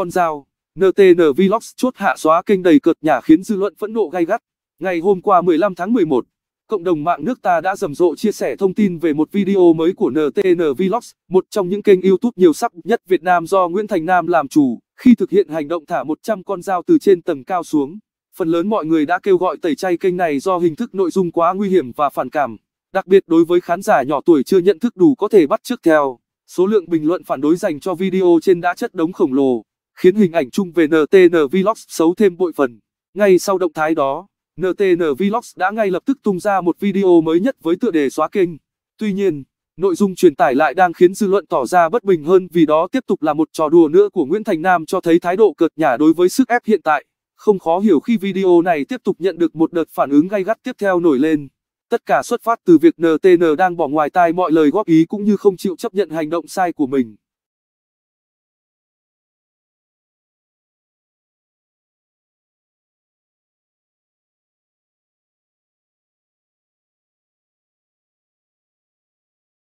con dao. NTN Vlogs chốt hạ xóa kênh đầy cợt nhả khiến dư luận phẫn nộ gay gắt. Ngày hôm qua 15 tháng 11, cộng đồng mạng nước ta đã rầm rộ chia sẻ thông tin về một video mới của NTN Vlogs, một trong những kênh YouTube nhiều sắc nhất Việt Nam do Nguyễn Thành Nam làm chủ, khi thực hiện hành động thả 100 con dao từ trên tầng cao xuống. Phần lớn mọi người đã kêu gọi tẩy chay kênh này do hình thức nội dung quá nguy hiểm và phản cảm, đặc biệt đối với khán giả nhỏ tuổi chưa nhận thức đủ có thể bắt chước theo. Số lượng bình luận phản đối dành cho video trên đã chất đống khổng lồ khiến hình ảnh chung về NTN Vlogs xấu thêm bội phần. Ngay sau động thái đó, NTN Vlogs đã ngay lập tức tung ra một video mới nhất với tựa đề xóa kênh. Tuy nhiên, nội dung truyền tải lại đang khiến dư luận tỏ ra bất bình hơn vì đó tiếp tục là một trò đùa nữa của Nguyễn Thành Nam cho thấy thái độ cợt nhả đối với sức ép hiện tại. Không khó hiểu khi video này tiếp tục nhận được một đợt phản ứng gay gắt tiếp theo nổi lên. Tất cả xuất phát từ việc NTN đang bỏ ngoài tai mọi lời góp ý cũng như không chịu chấp nhận hành động sai của mình.